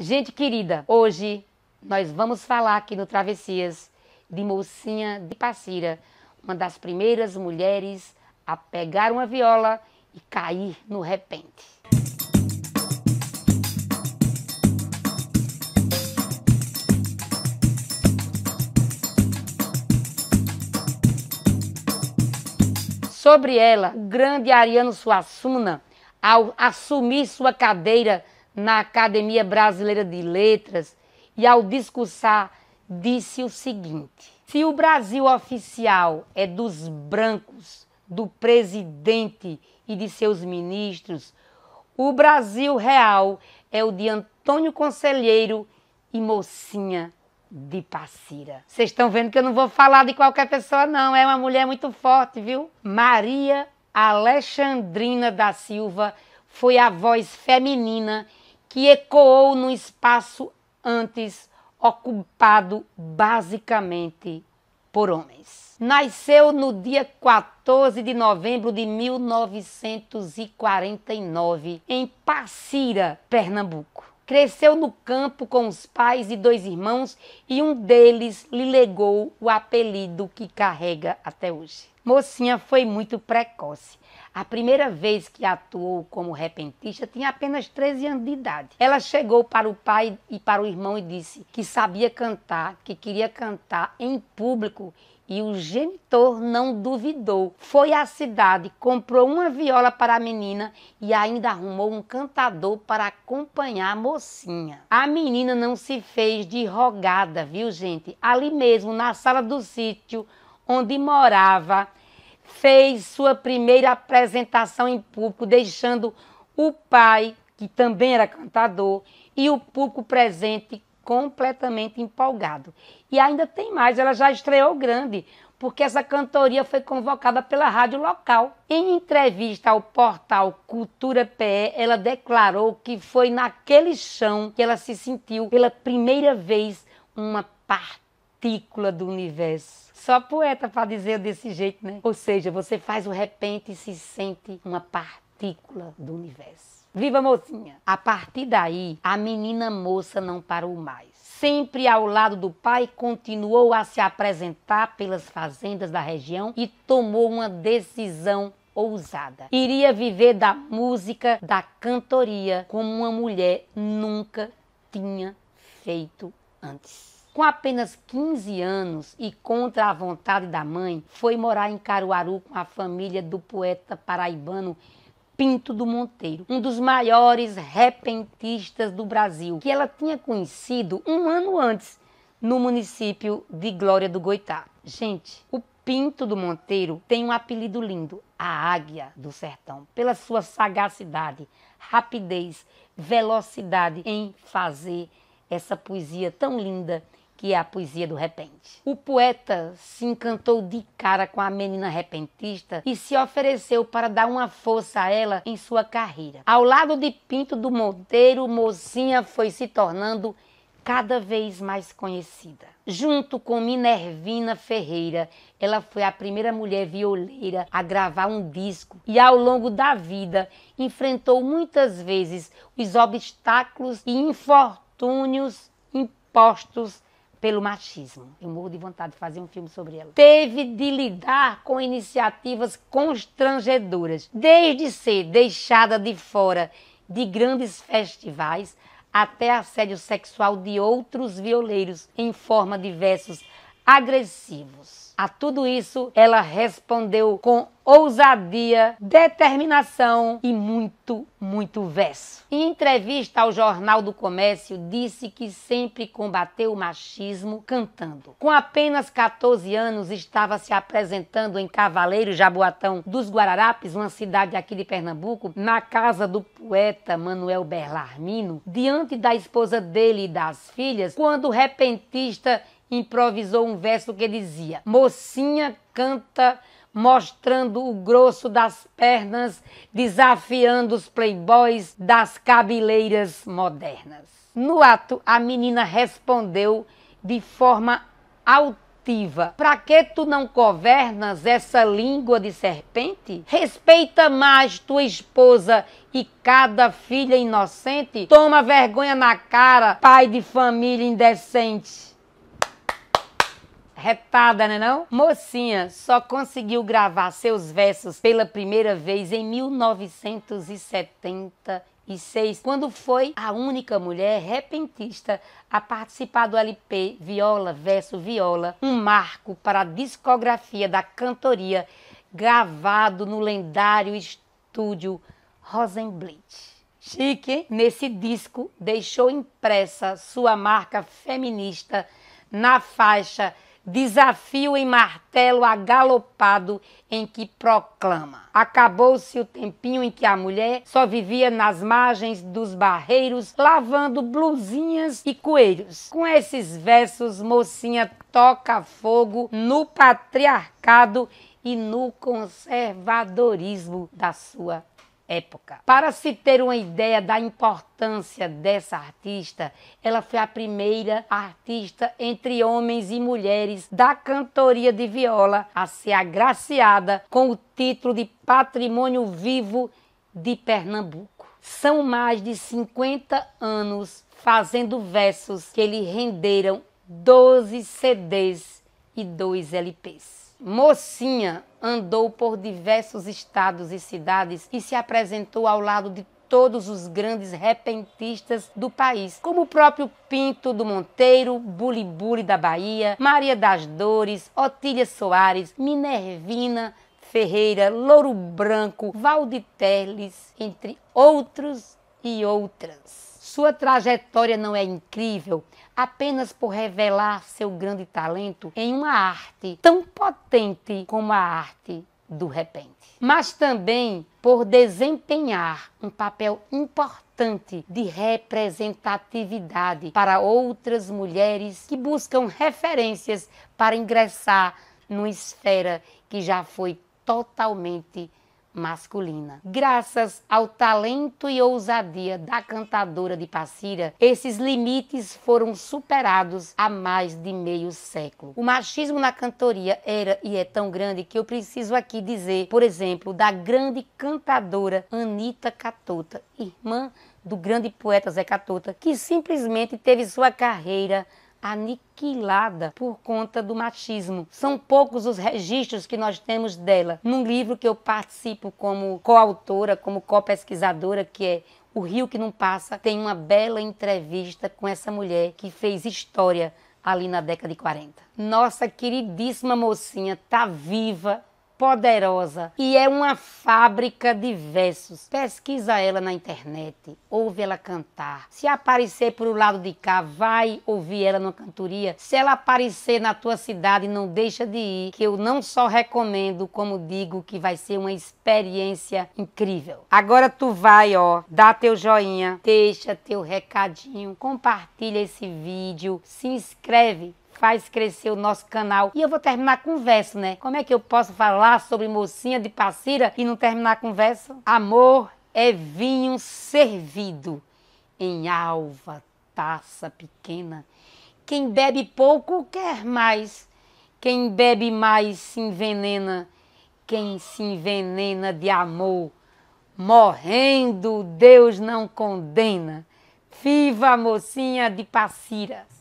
Gente querida, hoje nós vamos falar aqui no Travessias de Mocinha de Passira, uma das primeiras mulheres a pegar uma viola e cair no repente. Sobre ela, o grande Ariano Suassuna, ao assumir sua cadeira na Academia Brasileira de Letras e, ao discursar, disse o seguinte: Se o Brasil oficial é dos brancos, do presidente e de seus ministros, o Brasil real é o de Antônio Conselheiro e Mocinha de Passira. Vocês estão vendo que eu não vou falar de qualquer pessoa, não. É uma mulher muito forte, viu? Maria Alexandrina da Silva foi a voz feminina que ecoou no espaço antes ocupado basicamente por homens. Nasceu no dia 14 de novembro de 1949 em Passira, Pernambuco. Cresceu no campo com os pais e dois irmãos e um deles lhe legou o apelido que carrega até hoje. Mocinha foi muito precoce. A primeira vez que atuou como repentista tinha apenas 13 anos de idade. Ela chegou para o pai e para o irmão e disse que sabia cantar, que queria cantar em público e o genitor não duvidou. Foi à cidade, comprou uma viola para a menina e ainda arrumou um cantador para acompanhar a mocinha. A menina não se fez de rogada, viu, gente? Ali mesmo, na sala do sítio onde morava, fez sua primeira apresentação em público, deixando o pai, que também era cantador, e o público presente completamente empolgado. E ainda tem mais, ela já estreou grande, porque essa cantoria foi convocada pela rádio local. Em entrevista ao portal Cultura PE, ela declarou que foi naquele chão que ela se sentiu pela primeira vez uma partícula do universo. Só poeta para dizer desse jeito, né? Ou seja, você faz o repente e se sente uma partícula do universo. Viva mocinha! A partir daí, a menina moça não parou mais. Sempre ao lado do pai, continuou a se apresentar pelas fazendas da região e tomou uma decisão ousada. Iria viver da música, da cantoria, como uma mulher nunca tinha feito antes. Com apenas 15 anos e contra a vontade da mãe, foi morar em Caruaru com a família do poeta paraibano Pinto do Monteiro, um dos maiores repentistas do Brasil, que ela tinha conhecido um ano antes no município de Glória do Goitá. Gente, o Pinto do Monteiro tem um apelido lindo, a Águia do Sertão, pela sua sagacidade, rapidez, velocidade em fazer essa poesia tão linda que é a poesia do repente. O poeta se encantou de cara com a menina repentista e se ofereceu para dar uma força a ela em sua carreira. Ao lado de Pinto do Monteiro, Mocinha foi se tornando cada vez mais conhecida. Junto com Minervina Ferreira, ela foi a primeira mulher violeira a gravar um disco e, ao longo da vida, enfrentou muitas vezes os obstáculos e infortúnios impostos pelo machismo. Eu morro de vontade de fazer um filme sobre ela. Teve de lidar com iniciativas constrangedoras, desde ser deixada de fora de grandes festivais até assédio sexual de outros violeiros em forma de versos agressivos. A tudo isso, ela respondeu com ousadia, determinação e muito, muito verso. Em entrevista ao Jornal do Comércio, disse que sempre combateu o machismo cantando. Com apenas 14 anos, estava se apresentando em Cavaleiro Jaboatão dos Guararapes, uma cidade aqui de Pernambuco, na casa do poeta Manuel Berlarmino, diante da esposa dele e das filhas, quando o repentista improvisou um verso que dizia: Mocinha canta mostrando o grosso das pernas, desafiando os playboys das cabeleiras modernas. No ato, a menina respondeu de forma altiva: Para que tu não governas essa língua de serpente? Respeita mais tua esposa e cada filha inocente? Toma vergonha na cara, pai de família indecente retada, né não? Mocinha só conseguiu gravar seus versos pela primeira vez em 1970 e seis, quando foi a única mulher repentista a participar do LP Viola verso Viola, um marco para a discografia da cantoria, gravado no lendário estúdio Rosenblit. Chique, nesse disco, deixou impressa sua marca feminista na faixa desafio em martelo agalopado em que proclama. Acabou-se o tempinho em que a mulher só vivia nas margens dos barreiros, lavando blusinhas e coelhos. Com esses versos, mocinha toca fogo no patriarcado e no conservadorismo da sua época. Para se ter uma ideia da importância dessa artista, ela foi a primeira artista entre homens e mulheres da cantoria de viola a ser agraciada com o título de Patrimônio Vivo de Pernambuco. São mais de 50 anos fazendo versos que lhe renderam 12 CDs e 2 LPs. Mocinha andou por diversos estados e cidades e se apresentou ao lado de todos os grandes repentistas do país, como o próprio Pinto do Monteiro, Bulibuli da Bahia, Maria das Dores, Otília Soares, Minervina Ferreira, Louro Branco, Valde entre outros e outras. Sua trajetória não é incrível apenas por revelar seu grande talento em uma arte tão potente como a arte do repente, mas também por desempenhar um papel importante de representatividade para outras mulheres que buscam referências para ingressar numa esfera que já foi totalmente masculina. Graças ao talento e ousadia da cantadora de Passira, esses limites foram superados há mais de meio século. O machismo na cantoria era e é tão grande que eu preciso aqui dizer, por exemplo, da grande cantadora Anita Catota, irmã do grande poeta Zé Catota, que simplesmente teve sua carreira aniquilada por conta do machismo. São poucos os registros que nós temos dela. Num livro que eu participo como coautora, como co-pesquisadora, que é O Rio que Não Passa, tem uma bela entrevista com essa mulher que fez história ali na década de 40. Nossa queridíssima mocinha tá viva poderosa e é uma fábrica de versos. Pesquisa ela na internet, ouve ela cantar. Se aparecer por o lado de cá, vai ouvir ela na cantoria. Se ela aparecer na tua cidade, não deixa de ir, que eu não só recomendo, como digo que vai ser uma experiência incrível. Agora tu vai, ó, dá teu joinha, deixa teu recadinho, compartilha esse vídeo, se inscreve faz crescer o nosso canal. E eu vou terminar com conversa, verso, né? Como é que eu posso falar sobre mocinha de Passira e não terminar com conversa? verso? Amor é vinho servido em alva taça pequena. Quem bebe pouco quer mais. Quem bebe mais se envenena. Quem se envenena de amor, morrendo, Deus não condena. Viva a mocinha de Passira!